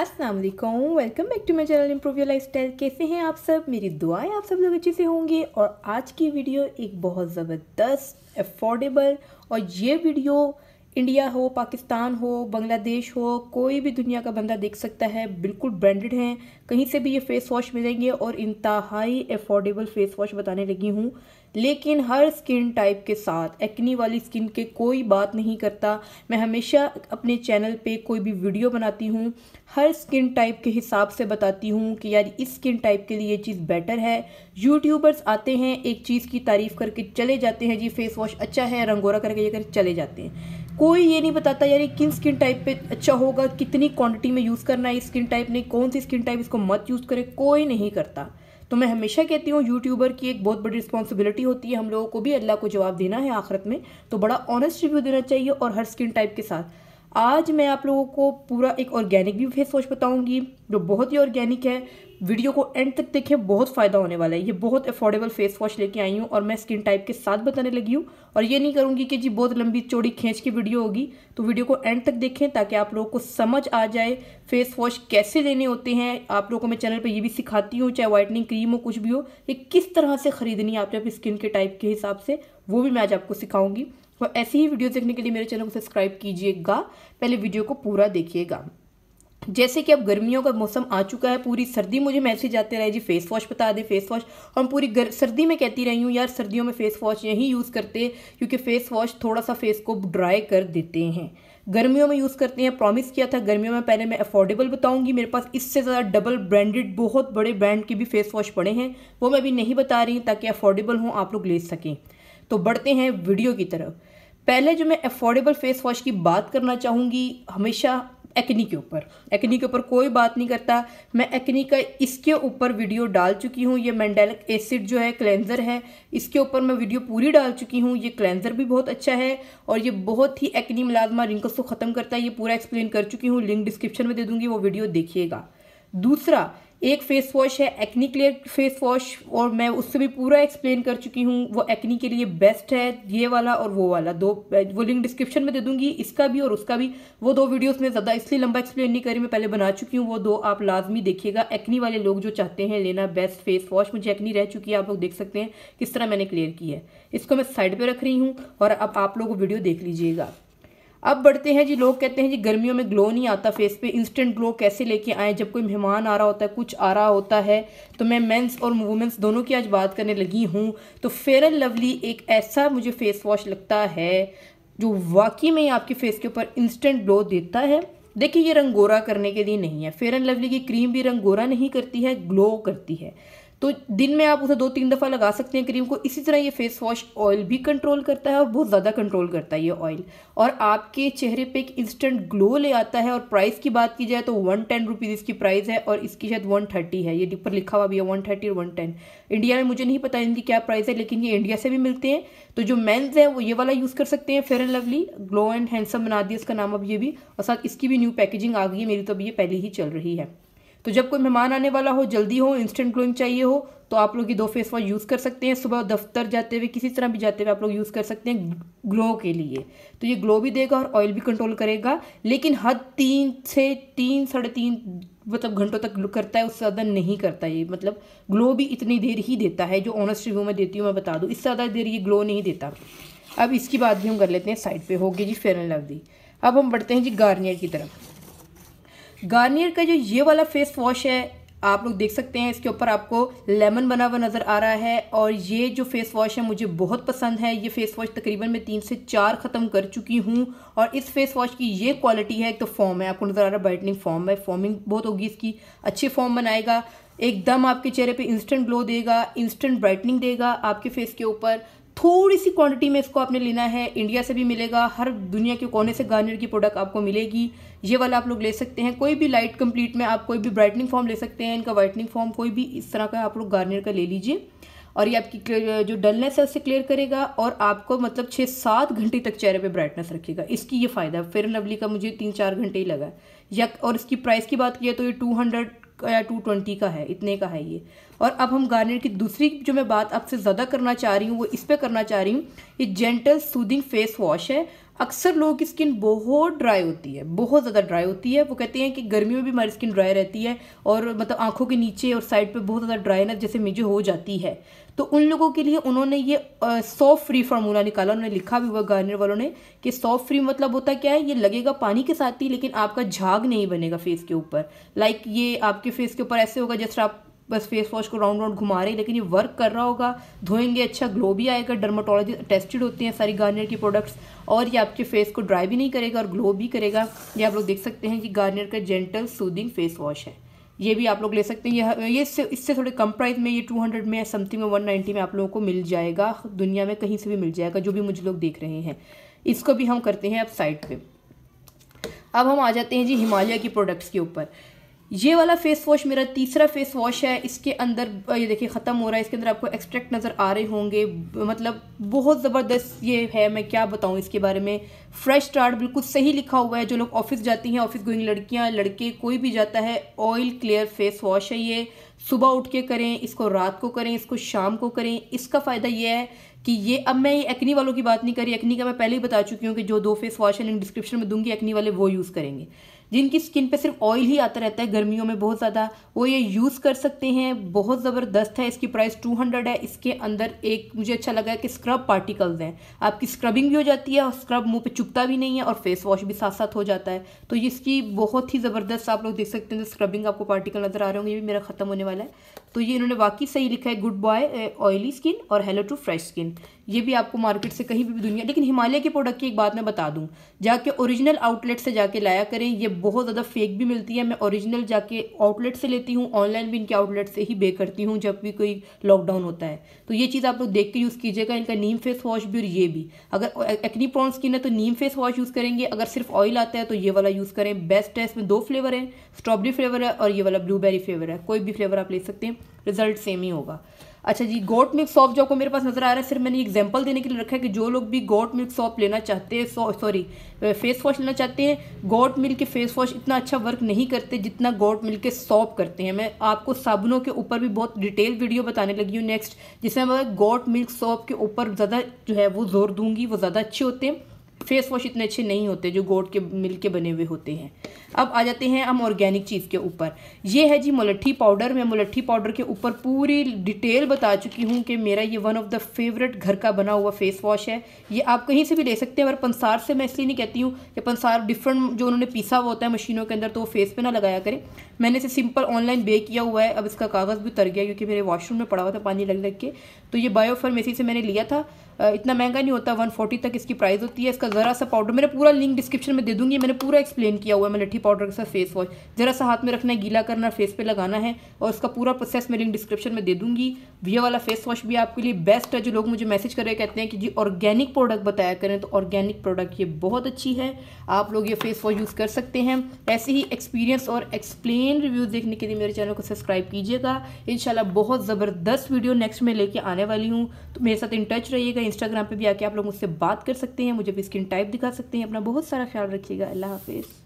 अस्सलाम वालेकुम welcome back to my channel improve your lifestyle कैसे हैं आप सब मेरी दुआएं आप सब लोग अच्छे से होंगे और आज की वीडियो एक बहुत ज़बरदस्त अफोर्डेबल और ये वीडियो इंडिया हो पाकिस्तान हो बांग्लादेश हो कोई भी दुनिया का बंदा देख सकता है बिल्कुल ब्रांडेड हैं कहीं से भी ये फ़ेस वॉश मिलेंगे और इंतहाई अफोर्डेबल फ़ेस वॉश बताने लगी हूँ लेकिन हर स्किन टाइप के साथ एक्नी वाली स्किन के कोई बात नहीं करता मैं हमेशा अपने चैनल पे कोई भी वीडियो बनाती हूँ हर स्किन टाइप के हिसाब से बताती हूँ कि यार इस स्किन टाइप के लिए ये चीज़ बेटर है यूट्यूबर्स आते हैं एक चीज़ की तारीफ़ करके चले जाते हैं जी फेस वॉश अच्छा है रंगोरा करके ये कर चले जाते हैं कोई ये नहीं बताता यार ये किन स्किन टाइप पे अच्छा होगा कितनी क्वांटिटी में यूज़ करना है स्किन टाइप ने कौन सी स्किन टाइप इसको मत यूज़ करें कोई नहीं करता तो मैं हमेशा कहती हूँ यूट्यूबर की एक बहुत बड़ी रिस्पॉन्सिबिलिटी होती है हम लोगों को भी अल्लाह को जवाब देना है आखिरत में तो बड़ा ऑनेस्ट रिव्यू देना चाहिए और हर स्किन टाइप के साथ आज मैं आप लोगों को पूरा एक ऑर्गेनिक भी फेस वॉश बताऊंगी जो बहुत ही ऑर्गेनिक है वीडियो को एंड तक देखें बहुत फ़ायदा होने वाला है ये बहुत अफोर्डेबल फेस वॉश लेके आई हूँ और मैं स्किन टाइप के साथ बताने लगी हूँ और ये नहीं करूँगी कि जी बहुत लंबी चौड़ी खींच की वीडियो होगी तो वीडियो को एंड तक देखें ताकि आप लोगों को समझ आ जाए फेस वॉश कैसे लेने होते हैं आप लोगों को मैं चैनल पर ये भी सिखाती हूँ चाहे वाइटनिंग क्रीम हो कुछ भी हो ये किस तरह से ख़रीदनी है आपने अपनी स्किन के टाइप के हिसाब से वो भी मैं आज आपको सिखाऊंगी तो ऐसी ही वीडियो देखने के लिए मेरे चैनल को सब्सक्राइब कीजिएगा पहले वीडियो को पूरा देखिएगा जैसे कि अब गर्मियों का मौसम आ चुका है पूरी सर्दी मुझे मैसेज आते रहे जी फेस वॉश बता दे फेस वॉश और हम पूरी गर, सर्दी में कहती रही हूँ यार सर्दियों में फेस वॉश यहीं यूज़ करते क्योंकि फेस वॉश थोड़ा सा फेस को ड्राई कर देते हैं गर्मियों में यूज़ करते हैं प्रॉमिस किया था गर्मियों में पहले मैं अफोर्डेबल बताऊंगी मेरे पास इससे ज़्यादा डबल ब्रांडेड बहुत बड़े ब्रांड के भी फेस वॉश पड़े हैं वो मैं अभी नहीं बता रही ताकि अफोर्डेबल हों आप लोग ले सकें तो बढ़ते हैं वीडियो की तरफ पहले जो मैं अफोर्डेबल फेस वॉश की बात करना चाहूँगी हमेशा एक्नी के ऊपर एक्नी के ऊपर कोई बात नहीं करता मैं एक्नी का इसके ऊपर वीडियो डाल चुकी हूँ ये मैंडेलिक एसिड जो है क्लेंजर है इसके ऊपर मैं वीडियो पूरी डाल चुकी हूँ ये क्लेंजर भी बहुत अच्छा है और ये बहुत ही एक्नी मुलाजमा रिंकल्स को ख़त्म करता है ये पूरा एक्सप्लेन कर चुकी हूँ लिंक डिस्क्रिप्शन में दे दूँगी वो वीडियो देखिएगा दूसरा एक फेस वॉश है एक्नी क्लियर फेस वॉश और मैं उससे भी पूरा एक्सप्लेन कर चुकी हूँ वो एक्नी के लिए बेस्ट है ये वाला और वो वाला दो वो लिंक डिस्क्रिप्शन में दे दूंगी इसका भी और उसका भी वो दो वीडियोस में ज़्यादा इसलिए लंबा एक्सप्लेन नहीं करी मैं पहले बना चुकी हूँ वो दो आप लाजमी देखिएगा एक्नी वाले लोग जो चाहते हैं लेना बेस्ट फेस वॉश मुझे एक्नी रह चुकी है आप लोग देख सकते हैं किस तरह मैंने क्लियर की है इसको मैं साइड पर रख रही हूँ और अब आप लोग वीडियो देख लीजिएगा अब बढ़ते हैं जी लोग कहते हैं जी गर्मियों में ग्लो नहीं आता फेस पे इंस्टेंट ग्लो कैसे लेके आए जब कोई मेहमान आ रहा होता है कुछ आ रहा होता है तो मैं मेंस और वुमेंस दोनों की आज बात करने लगी हूँ तो फेयर एंड लवली एक ऐसा मुझे फेस वॉश लगता है जो वाकई में आपके फेस के ऊपर इंस्टेंट ग्लो देता है देखिए ये रंग गोरा करने के लिए नहीं है फेयर एंड लवली की क्रीम भी रंग गोरा नहीं करती है ग्लो करती है तो दिन में आप उसे दो तीन दफ़ा लगा सकते हैं क्रीम को इसी तरह ये फेस वॉश ऑयल भी कंट्रोल करता है और बहुत ज़्यादा कंट्रोल करता है ये ऑयल और आपके चेहरे पे एक इंस्टेंट ग्लो ले आता है और प्राइस की बात की जाए तो वन टेन रुपीज़ इसकी प्राइस है और इसकी शायद वन थर्टी है ये डिपर लिखा हुआ भी है वन थर्टी और वन टेन इंडिया में मुझे नहीं पता इनकी क्या प्राइस है लेकिन ये इंडिया से भी मिलते हैं तो जो मेन्स हैं वो ये वाला यूज़ कर सकते हैं Fair and Lovely Glow and Handsome बना दिया इसका नाम अब ये भी और साथ इसकी भी न्यू पैकेजिंग आ गई है मेरी तो अभी ये पहले ही चल रही है तो जब कोई मेहमान आने वाला हो जल्दी हो इंस्टेंट ग्लोइंग चाहिए हो तो आप लोग ये दो फेस वॉश यूज़ कर सकते हैं सुबह दफ्तर जाते हुए किसी तरह भी जाते हुए आप लोग यूज़ कर सकते हैं ग्लो के लिए तो ये ग्लो भी देगा और ऑयल भी कंट्रोल करेगा लेकिन हद तीन से तीन साढ़े तीन मतलब घंटों तक करता है उससे ज़्यादा नहीं करता ये मतलब ग्लो भी इतनी देर ही देता है जो ऑनेस्ट रिव्यू में देती हूँ मैं बता दूँ इससे ज़्यादा देर ये ग्लो नहीं देता अब इसकी बात भी हम कर लेते हैं साइड पर होगी जी फेयर एंड लवली अब हम बढ़ते हैं जी गार्नियर की तरफ गार्नियर का जो ये वाला फेस वॉश है आप लोग देख सकते हैं इसके ऊपर आपको लेमन बना हुआ नज़र आ रहा है और ये जो फेस वॉश है मुझे बहुत पसंद है ये फेस वॉश तकरीबन मैं तीन से चार ख़त्म कर चुकी हूँ और इस फेस वॉश की ये क्वालिटी है एक तो फॉर्म है आपको नज़र आ रहा है ब्राइटनिंग फॉर्म है फॉर्मिंग बहुत होगी इसकी अच्छी फॉर्म बनाएगा एकदम आपके चेहरे पर इंस्टेंट ग्लो देगा इंस्टेंट ब्राइटनिंग देगा आपके फेस के ऊपर थोड़ी सी क्वांटिटी में इसको आपने लेना है इंडिया से भी मिलेगा हर दुनिया के कोने से गार्नियर की प्रोडक्ट आपको मिलेगी ये वाला आप लोग ले सकते हैं कोई भी लाइट कंप्लीट में आप कोई भी ब्राइटनिंग फॉर्म ले सकते हैं इनका वाइटनिंग फॉर्म कोई भी इस तरह का आप लोग गार्नियर का ले लीजिए और ये आपकी जो डलनेस है उससे क्लियर करेगा और आपको मतलब छः सात घंटे तक चेहरे पे ब्राइटनेस रखेगा इसकी ये फ़ायदा है फिर लवली का मुझे तीन चार घंटे ही लगा या और इसकी प्राइस की बात किया तो ये टू हंड्रेड या टू ट्वेंटी का है इतने का है ये और अब हम गार्नियर की दूसरी जो मैं बात आपसे ज़्यादा करना चाह रही हूँ वो इस पर करना चाह रही हूँ ये जेंटल सूदिंग फेस वॉश है अक्सर लोगों की स्किन बहुत ड्राई होती है बहुत ज़्यादा ड्राई होती है वो कहते हैं कि गर्मी में भी हमारी स्किन ड्राई रहती है और मतलब आंखों के नीचे और साइड पे बहुत ज़्यादा ड्राइनेस जैसे मुझे हो जाती है तो उन लोगों के लिए उन्होंने ये सॉफ्ट फ्री फार्मूला निकाला उन्होंने लिखा भी हुआ गार्नियर वालों ने कि सॉफ्ट फ्री मतलब होता क्या है ये लगेगा पानी के साथ ही लेकिन आपका झाग नहीं बनेगा फेस के ऊपर लाइक ये आपके फेस के ऊपर ऐसे होगा जैसे आप बस फेस वॉश को राउंड राउंड घुमा रहे लेकिन ये वर्क कर रहा होगा धोएंगे अच्छा ग्लो भी आएगा डर्माटोलॉजी टेस्टेड होते हैं सारी गार्नियर के प्रोडक्ट्स और ये आपके फेस को ड्राई भी नहीं करेगा और ग्लो भी करेगा ये आप लोग देख सकते हैं कि गार्नियर का जेंटल सूदिंग फेस वॉश है ये भी आप लोग ले सकते हैं ये ये इससे इससे थोड़े कम प्राइस में ये टू हंड्रेड में समथिंग में वन नाइन्टी में आप लोगों को मिल जाएगा दुनिया में कहीं से भी मिल जाएगा जो भी मुझे लोग देख रहे हैं इसको भी हम करते हैं अब साइड पे अब हम आ जाते हैं जी हिमालय की प्रोडक्ट्स के ऊपर ये वाला फेस वॉश मेरा तीसरा फेस वॉश है इसके अंदर ये देखिए ख़त्म हो रहा है इसके अंदर आपको एक्सट्रैक्ट नज़र आ रहे होंगे मतलब बहुत ज़बरदस्त ये है मैं क्या बताऊँ इसके बारे में फ्रेश स्टार्ट बिल्कुल सही लिखा हुआ है जो लोग ऑफिस जाती हैं ऑफिस गोइंग लड़कियाँ लड़के कोई भी जाता है ऑयल क्लियर फेस वॉश है ये सुबह उठ के करें इसको रात को करें इसको शाम को करें इसका फ़ायदा यह है कि ये अब मैं ये एक्नी वालों की बात नहीं करी एक्नी का मैं पहले ही बता चुकी हूँ कि जो दो फेस वॉश है लिंक डिस्क्रिप्शन में दूंगी एक्नी वाले वो यूज़ करेंगे जिनकी स्किन पे सिर्फ ऑयल ही आता रहता है गर्मियों में बहुत ज़्यादा वो ये यूज़ कर सकते हैं बहुत ज़बरदस्त है इसकी प्राइस टू हंड्रेड है इसके अंदर एक मुझे अच्छा लगा है कि स्क्रब पार्टिकल्स हैं आपकी स्क्रबिंग भी हो जाती है और स्क्रब मुँह पर चुपता भी नहीं है और फेस वॉश भी साथ साथ हो जाता है तो इसकी बहुत ही ज़बरदस्त आप लोग देख सकते हैं स्क्रबिंग आपको पार्टिकल नज़र आ रहे होंगे ये भी मेरा ख़त्म होने वाला है तो ये इन्होंने वाकई सही लिखा है गुड बॉय ऑयली स्किन और हेलो टू फ्रेश स्किन ये भी आपको मार्केट से कहीं भी दुनिया लेकिन हिमालय के प्रोडक्ट की एक बात मैं बता दूँ जाके ओरिजिनल आउटलेट से जाके लाया करें ये बहुत ज़्यादा फेक भी मिलती है मैं ओरिजिनल जाके आउटलेट से लेती हूँ ऑनलाइन भी इनके आउटलेट से ही बे करती हूँ जब भी कोई लॉकडाउन होता है तो ये चीज़ आप लोग देख के यूज़ कीजिएगा इनका नीम फेस वॉश भी और ये भी अगर एक्नी प्रॉन्स की ना तो नीम फेस वॉश यूज़ करेंगे अगर सिर्फ ऑयल आता है तो ये वाला यूज़ करें बेस्ट है इसमें दो फ्लेवर है स्ट्रॉबेरी फ्लेवर है और ये वाला ब्लूबेरी फ्लेवर है कोई भी फ्लेवर आप ले सकते हैं रिजल्ट सेम ही होगा अच्छा जी गोट मिल्क सॉप जो आपको मेरे पास नज़र आ रहा है सिर्फ मैंने एग्जांपल देने के लिए रखा है कि जो लोग भी गोट मिल्क सॉप लेना चाहते हैं सॉरी फेस वॉश लेना चाहते हैं गोट मिल्क के फेस वॉश इतना अच्छा वर्क नहीं करते जितना गोट मिल्क के सॉप करते हैं मैं आपको साबुनों के ऊपर भी बहुत डिटेल वीडियो बताने लगी हूँ नेक्स्ट जिसमें मैं गोट मिल्क सॉप के ऊपर ज़्यादा जो है वो जोर दूंगी वो ज़्यादा अच्छे होते हैं फेस वॉश इतने अच्छे नहीं होते जो गोट के मिल के बने हुए होते हैं अब आ जाते हैं हम ऑर्गेनिक चीज़ के ऊपर ये है जी मुलट्ठी पाउडर मैं मुलट्ठी पाउडर के ऊपर पूरी डिटेल बता चुकी हूँ कि मेरा ये वन ऑफ द फेवरेट घर का बना हुआ फेस वॉश है ये आप कहीं से भी ले सकते हैं अगर पंसार से मैं इसलिए नहीं कहती हूँ कि पंसार डिफरेंट जो उन्होंने पीसा हुआ होता है मशीनों के अंदर तो वो फेस पर ना लगाया करें मैंने इसे सिंपल ऑनलाइन बे किया हुआ है अब इसका कागज़ भी तर गया क्योंकि मेरे वॉशरूम में पड़ा हुआ था पानी लग लग के तो ये बायोफार्मेसी से मैंने लिया था इतना महंगा नहीं होता वन फोर्टी तक इसकी प्राइस होती है इसका ज़रा सा पाउडर मैंने पूरा लिंक डिस्क्रिप्शन में दे दूंगी मैंने पूरा एक्सप्लेन किया हुआ है लट्ठी पाउडर के साथ फेस वॉश ज़रा सा हाथ में रखना है गीला करना फेस पे लगाना है और उसका पूरा प्रोसेस मैं लिंक डिस्क्रिप्शन में दे दूंगी वी वाला फेस वॉश भी आपके लिए बेस्ट है जो लोग मुझे मैसेज कर रहे कहते हैं कि जी ऑर्गेनिक प्रोडक्ट बताया करें तो ऑर्गेनिक प्रोडक्ट ये बहुत अच्छी है आप लोग ये फेस वॉश यूज़ कर सकते हैं ऐसे ही एक्सपीरियंस और एक्सप्लेन रिव्यूज़ देखने के लिए मेरे चैनल को सब्सक्राइब कीजिएगा इन बहुत ज़बरदस्त वीडियो नेक्स्ट में लेके आने वाली हूँ तो मेरे साथ इन टच रहिएगा इंस्टाग्राम पर भी आके आप लोग मुझसे बात कर सकते हैं मुझे भी स्किन टाइप दिखा सकते हैं अपना बहुत सारा ख्याल रखिएगा अल्लाह हाफिज़